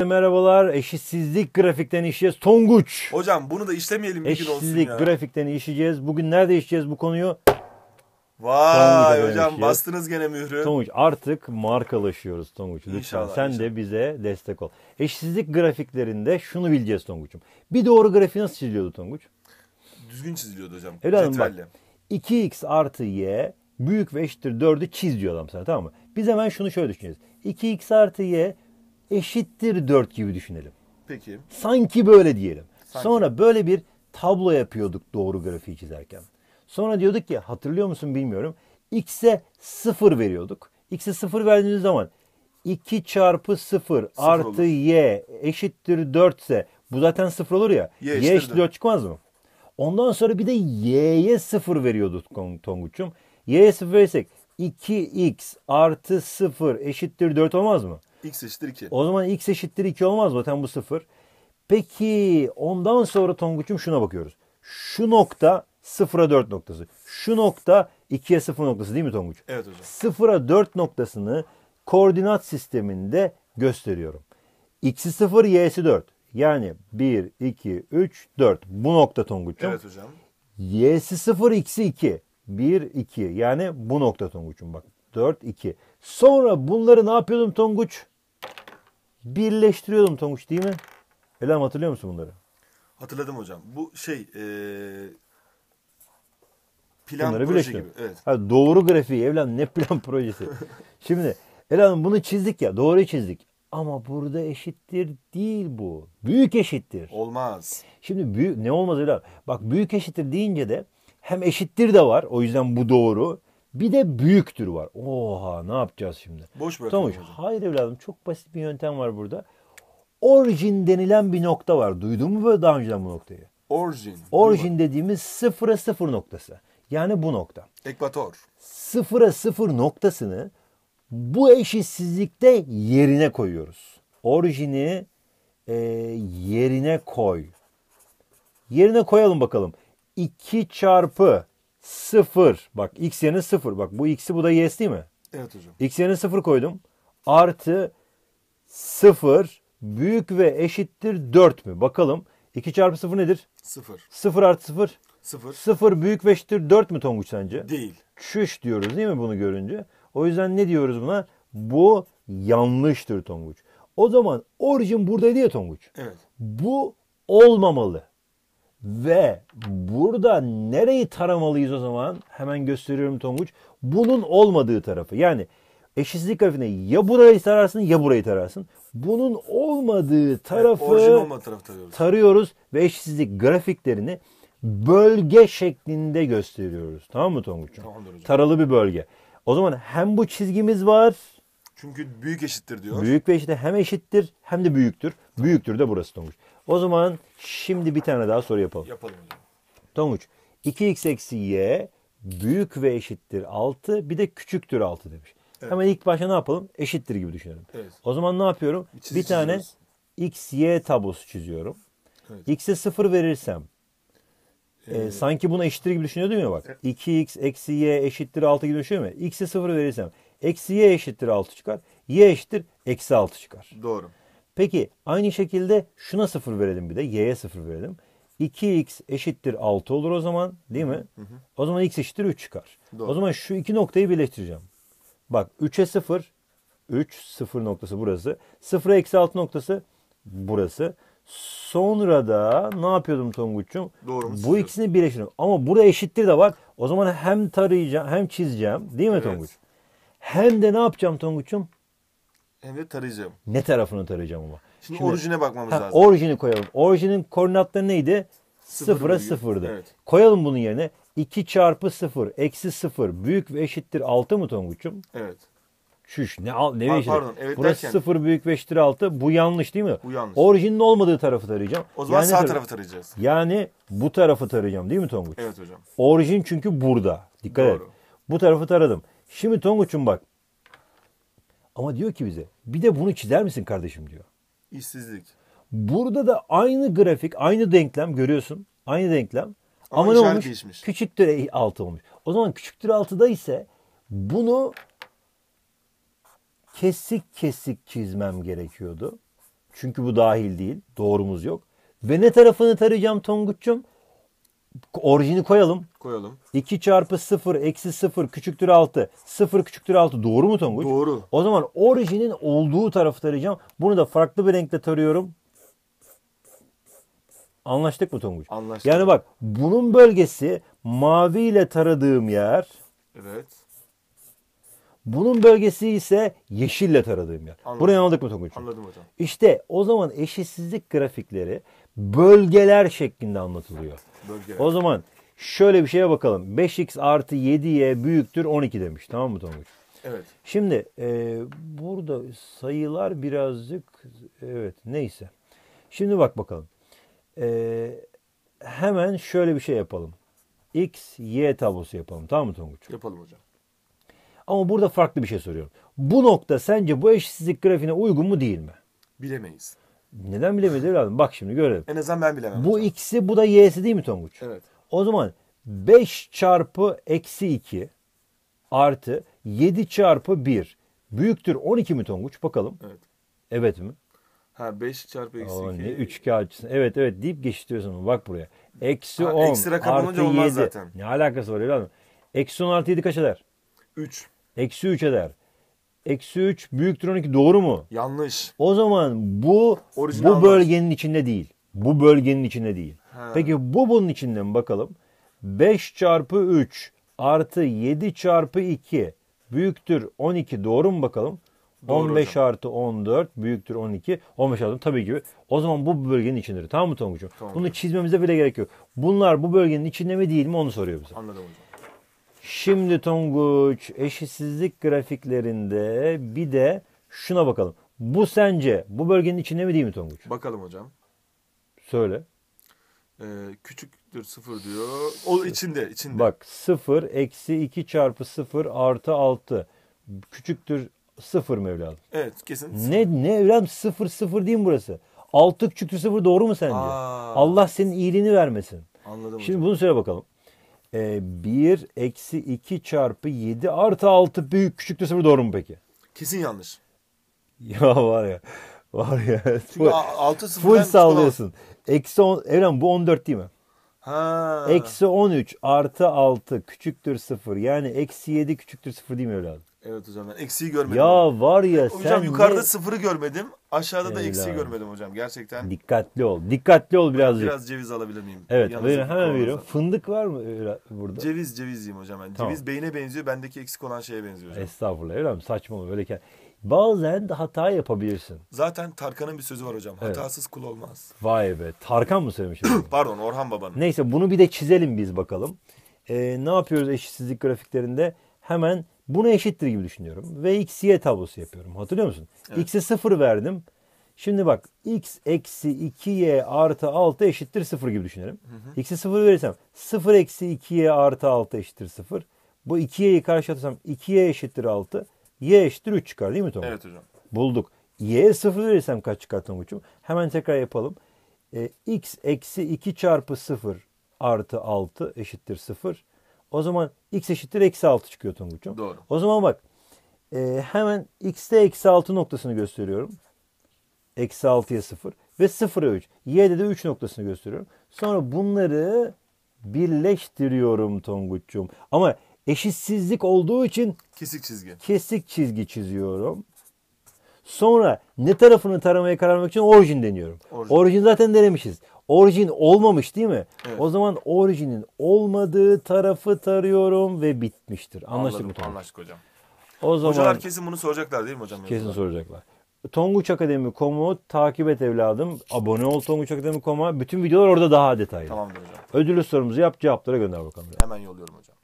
Herkese merhabalar. Eşitsizlik grafikten işleyeceğiz. Tonguç. Hocam bunu da işlemeyelim bir gün olsun ya. Eşitsizlik grafikten işleyeceğiz. Bugün nerede işleyeceğiz bu konuyu? Vay hocam dönüşeceğiz. bastınız gene mührü. Tonguç artık markalaşıyoruz Tonguç. Lütfen İnşallah, sen de bize destek ol. Eşitsizlik grafiklerinde şunu bileceğiz Tonguç'um. Bir doğru grafiği nasıl çiziliyordu Tonguç? Düzgün çiziliyordu hocam. Evladım bak. Cetvelle. 2x artı y büyük ve eşittir 4'ü çiz diyor adam sana tamam mı? Biz hemen şunu şöyle düşüneceğiz. 2x artı y eşittir 4 gibi düşünelim. Peki. Sanki böyle diyelim. Sanki. Sonra böyle bir tablo yapıyorduk doğru grafiği çizerken. Sonra diyorduk ki hatırlıyor musun bilmiyorum. X'e 0 veriyorduk. X'e 0 verdiğiniz zaman 2 çarpı 0 artı olur. y eşittir 4 ise bu zaten 0 olur ya. Y, y eşittir 4 çıkmaz mı? Ondan sonra bir de y'ye 0 veriyorduk Tonguç'um. Y'ye 0 verirsek 2x artı 0 eşittir 4 olmaz mı? X eşittir 2. O zaman X eşittir 2 olmaz zaten bu sıfır. Peki ondan sonra Tonguç'um şuna bakıyoruz. Şu nokta sıfıra 4 noktası. Şu nokta 2'ye 0 noktası değil mi Tonguç? Evet hocam. Sıfıra 4 noktasını koordinat sisteminde gösteriyorum. X'i 0, Y'si 4. Yani 1, 2, 3, 4. Bu nokta Tonguç'um. Evet hocam. Y'si 0, X'i 2. 1, 2. Yani bu nokta Tonguç'um bak. 4, 2. Sonra bunları ne yapıyordum Tonguç? birleştiriyordum Tonguç değil mi? Elham hatırlıyor musun bunları? Hatırladım hocam. Bu şey e, plan bunları proje gibi. Evet. Ha, doğru grafiği evlen ne plan projesi. Şimdi Elham bunu çizdik ya doğru çizdik. Ama burada eşittir değil bu. Büyük eşittir. Olmaz. Şimdi büyük ne olmaz Elham? Bak büyük eşittir deyince de hem eşittir de var. O yüzden bu doğru. Bir de büyüktür var. Oha ne yapacağız şimdi? Boş bırakalım. Tamam. Hayır evladım çok basit bir yöntem var burada. Origin denilen bir nokta var. Duydun mu böyle daha önceden bu noktayı? Origin. Origin dediğimiz sıfıra sıfır noktası. Yani bu nokta. Ekvator. Sıfıra sıfır noktasını bu eşitsizlikte yerine koyuyoruz. Orijini e, yerine koy. Yerine koyalım bakalım. 2 çarpı 0. Bak x yerine 0. Bak bu x'i bu da yes değil mi? Evet hocam. X yerine 0 koydum. Artı 0 büyük ve eşittir 4 mü? Bakalım. 2 çarpı 0 nedir? 0. 0 artı 0? 0. 0 büyük ve eşittir 4 mü Tonguç sence? Değil. Çüş diyoruz değil mi bunu görünce? O yüzden ne diyoruz buna? Bu yanlıştır Tonguç. O zaman orijin buradaydı ya Tonguç. Evet. Bu olmamalı. Ve burada nereyi taramalıyız o zaman? Hemen gösteriyorum Tonguç. Bunun olmadığı tarafı. Yani eşitsizlik grafiğinde ya burayı tararsın ya burayı tararsın. Bunun olmadığı tarafı evet, olmadığı tarafı tarıyoruz. tarıyoruz ve eşitsizlik grafiklerini bölge şeklinde gösteriyoruz. Tamam mı Tonguç'um? Tamamdır Taralı bir bölge. O zaman hem bu çizgimiz var. Çünkü büyük eşittir diyor. Büyük ve işte hem eşittir hem de büyüktür. Tamam. Büyüktür de burası Tonguç. O zaman şimdi bir tane daha soru yapalım. Yapalım hocam. Tonguç 2x eksi y büyük ve eşittir 6 bir de küçüktür 6 demiş. Evet. Hemen ilk başta ne yapalım? Eşittir gibi düşünelim. Evet. O zaman ne yapıyorum? Bir, bir tane çiziyoruz. x, y tablosu çiziyorum. Evet. X'e 0 verirsem e, ee, e, sanki buna eşittir gibi düşünüyordum ya bak. Evet. 2x eksi y eşittir 6 gibi düşünüyor mu? X'e 0 verirsem eksi y eşittir 6 çıkar. Y eşittir eksi 6 çıkar. Doğru. Peki aynı şekilde şuna sıfır verelim bir de. Y'ye sıfır verelim. 2x eşittir 6 olur o zaman değil mi? Hı hı. O zaman x eşittir 3 çıkar. Doğru. O zaman şu iki noktayı birleştireceğim. Bak 3'e 0, 3, sıfır noktası burası. 0'a eksi 6 noktası burası. Sonra da ne yapıyordum Tonguç'cum? Doğru mu? Bu size? ikisini birleştiriyorum. Ama burada eşittir de bak, O zaman hem tarayacağım hem çizeceğim. Değil mi evet. Tonguç? Hem de ne yapacağım Tonguç'um? Hem de tarayacağım. Ne tarafını tarayacağım ama. Şimdi, Şimdi orijine bakmamız ha, lazım. Orijini koyalım. Orijinin koordinatları neydi? 0'a 0'dı. Evet. Koyalım bunun yerine 2 çarpı 0 eksi 0 büyük ve eşittir 6 mı Tonguç'um? Evet. Şuş ne al ne Par, pardon, evet Burası derken, 0 büyük ve eşittir 6. Bu yanlış değil mi? Bu yanlış. Orijinin olmadığı tarafı tarayacağım. O zaman yani sağ tar tarafı tarayacağız. Yani bu tarafı tarayacağım değil mi Tonguç? Evet hocam. Orijin çünkü burada. Dikkat Doğru. et. Bu tarafı taradım. Şimdi Tonguç'um bak ama diyor ki bize bir de bunu çizer misin kardeşim diyor. İşsizlik. Burada da aynı grafik, aynı denklem görüyorsun. Aynı denklem. Ama, Ama ne olmuş? Değişmiş. Küçüktür 6 olmuş. O zaman küçüktür 6'da ise bunu kesik kesik çizmem gerekiyordu. Çünkü bu dahil değil. Doğrumuz yok. Ve ne tarafını tarayacağım Tonguç'cum? orijini koyalım. Koyalım. 2 çarpı 0 eksi 0 küçüktür 6. 0 küçüktür 6 doğru mu Tonguç? Doğru. O zaman orijinin olduğu tarafı tarayacağım. Bunu da farklı bir renkle tarıyorum. Anlaştık mı Tonguç? Anlaştık. Yani bak bunun bölgesi mavi ile taradığım yer. Evet. Bunun bölgesi ise yeşille taradığım yer. Anladım. Burayı anladık mı Tonguç? Anladım hocam. İşte o zaman eşitsizlik grafikleri bölgeler şeklinde anlatılıyor. Evet. Bölgeler. O zaman şöyle bir şeye bakalım. 5x artı 7y büyüktür 12 demiş. Tamam mı Tonguç? Evet. Şimdi e, burada sayılar birazcık evet neyse. Şimdi bak bakalım. E, hemen şöyle bir şey yapalım. X, Y tablosu yapalım. Tamam mı Tonguç? Yapalım hocam. Ama burada farklı bir şey soruyorum. Bu nokta sence bu eşitsizlik grafiğine uygun mu değil mi? Bilemeyiz. Neden bilemedi evladım? Bak şimdi görelim. En azından ben bilemem. Bu x'i bu da y'si değil mi Tonguç? Evet. O zaman 5 çarpı eksi 2 artı 7 çarpı 1 büyüktür 12 mi Tonguç? Bakalım. Evet. Evet mi? Ha 5 çarpı eksi 2. Ne üçkağıtçısın. Evet evet deyip geçiştiriyorsun. Bak buraya. Eksi Ha, 10 eksi rakam artı olunca olmaz 7. zaten. Ne alakası var evladım? Eksi 10 artı 7 kaç eder? 3. Eksi 3 eder eksi 3 büyüktür 12 doğru mu? Yanlış. O zaman bu Orijinal bu bölgenin var. içinde değil. Bu bölgenin içinde değil. He. Peki bu bunun içinde mi bakalım? 5 çarpı 3 artı 7 çarpı 2 büyüktür 12 doğru mu bakalım? Doğru 15 hocam. artı 14 büyüktür 12. 15 artı tabii ki. O zaman bu bölgenin içindedir. Tamam mı Tonguç'um? Tamam. Bunu çizmemize bile gerek yok. Bunlar bu bölgenin içinde mi değil mi onu soruyor bize. Anladım hocam. Şimdi Tonguç eşitsizlik grafiklerinde bir de şuna bakalım. Bu sence bu bölgenin içinde mi değil mi Tonguç? Bakalım hocam. Söyle. Ee, küçüktür sıfır diyor. O içinde içinde. Bak sıfır eksi iki çarpı sıfır artı altı. Küçüktür sıfır mı evladım? Evet kesin. Ne, ne evladım sıfır sıfır değil mi burası? Altı küçüktür sıfır doğru mu sence? Aa. Allah senin iyiliğini vermesin. Anladım Şimdi hocam. bunu söyle bakalım e, ee, 1 eksi 2 çarpı 7 artı 6 büyük küçüktür sıfır doğru mu peki? Kesin yanlış. Ya var ya. Var ya. Çünkü 6 Full sallıyorsun. Eksi 10. Evren bu 14 değil mi? Ha. Eksi 13 artı 6 küçüktür sıfır Yani eksi 7 küçüktür sıfır değil mi evladım? Evet hocam ben eksiği görmedim. Ya var ya hocam, sen Hocam yukarıda ne... sıfırı görmedim. Aşağıda Eyvallah. da eksiği görmedim hocam gerçekten. Dikkatli ol. Dikkatli ol birazcık. Biraz ceviz alabilir miyim? Evet verin, hemen veriyorum. Fındık var mı burada? Ceviz ceviz yiyeyim hocam ben. Tamam. Ceviz beyne benziyor. Bendeki eksik olan şeye benziyor hocam. Estağfurullah öyle mi? Saçmalama böyle Bazen de hata yapabilirsin. Zaten Tarkan'ın bir sözü var hocam. Evet. Hatasız kul olmaz. Vay be. Tarkan mı söylemiş? Pardon Orhan Baba'nın. Neyse bunu bir de çizelim biz bakalım. Ee, ne yapıyoruz eşitsizlik grafiklerinde? Hemen Buna eşittir gibi düşünüyorum. Ve x, y tablosu yapıyorum. Hatırlıyor musun? Evet. X'e 0 verdim. Şimdi bak x eksi 2y artı 6 eşittir 0 gibi düşünelim. X'e 0 verirsem 0 eksi 2y artı 6 eşittir 0. Bu 2y'yi karşı atarsam 2y eşittir 6. Y eşittir 3 çıkar değil mi Tom? Evet hocam. Bulduk. Y'ye 0 verirsem kaç çıkar Tomuç'um? Hemen tekrar yapalım. E, x eksi 2 çarpı 0 artı 6 eşittir 0. O zaman x eşittir eksi 6 çıkıyor Tonguç'um. Doğru. O zaman bak e, hemen x'te eksi 6 noktasını gösteriyorum. Eksi 6'ya 0 ve 0'a 3. Y'de de 3 noktasını gösteriyorum. Sonra bunları birleştiriyorum Tonguç'um. Ama eşitsizlik olduğu için kesik çizgi. Kesik çizgi çiziyorum. Sonra ne tarafını taramaya karar vermek için orijin deniyorum. Orijin, orijin zaten denemişiz orijin olmamış değil mi? Evet. O zaman orijinin olmadığı tarafı tarıyorum ve bitmiştir. Anlaştık mı? Anlaştık hocam. O zaman, Hocalar kesin bunu soracaklar değil mi hocam? Kesin yazılar? soracaklar. Tonguç Akademi.com'u takip et evladım. Abone ol Tonguç Akademi.com'a. Bütün videolar orada daha detaylı. Tamamdır hocam. Ödülü sorumuzu yap cevaplara gönder bakalım. Hemen yolluyorum hocam.